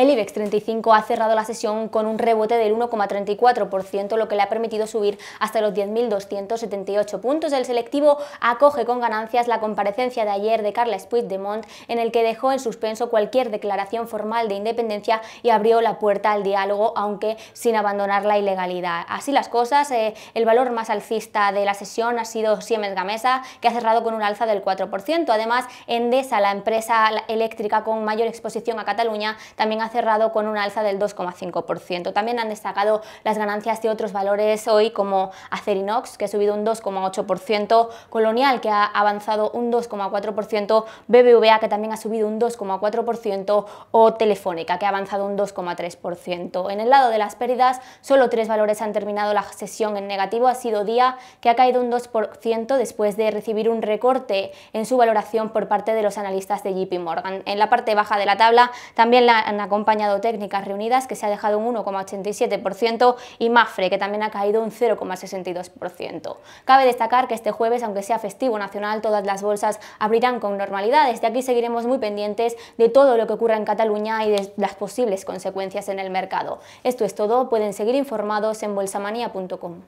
El IBEX 35 ha cerrado la sesión con un rebote del 1,34%, lo que le ha permitido subir hasta los 10.278 puntos. El selectivo acoge con ganancias la comparecencia de ayer de Carles Puigdemont, en el que dejó en suspenso cualquier declaración formal de independencia y abrió la puerta al diálogo, aunque sin abandonar la ilegalidad. Así las cosas, eh, el valor más alcista de la sesión ha sido Siemens Gamesa, que ha cerrado con un alza del 4%. Además, Endesa, la empresa eléctrica con mayor exposición a Cataluña, también ha cerrado con un alza del 2,5%. También han destacado las ganancias de otros valores hoy como Acerinox, que ha subido un 2,8%, Colonial, que ha avanzado un 2,4%, BBVA, que también ha subido un 2,4%, o Telefónica, que ha avanzado un 2,3%. En el lado de las pérdidas, solo tres valores han terminado la sesión en negativo. Ha sido Día, que ha caído un 2% después de recibir un recorte en su valoración por parte de los analistas de JP Morgan. En la parte baja de la tabla también la han acompañado técnicas reunidas que se ha dejado un 1,87% y Mafre que también ha caído un 0,62%. Cabe destacar que este jueves, aunque sea festivo nacional, todas las bolsas abrirán con normalidades. Desde aquí seguiremos muy pendientes de todo lo que ocurra en Cataluña y de las posibles consecuencias en el mercado. Esto es todo, pueden seguir informados en bolsamanía.com.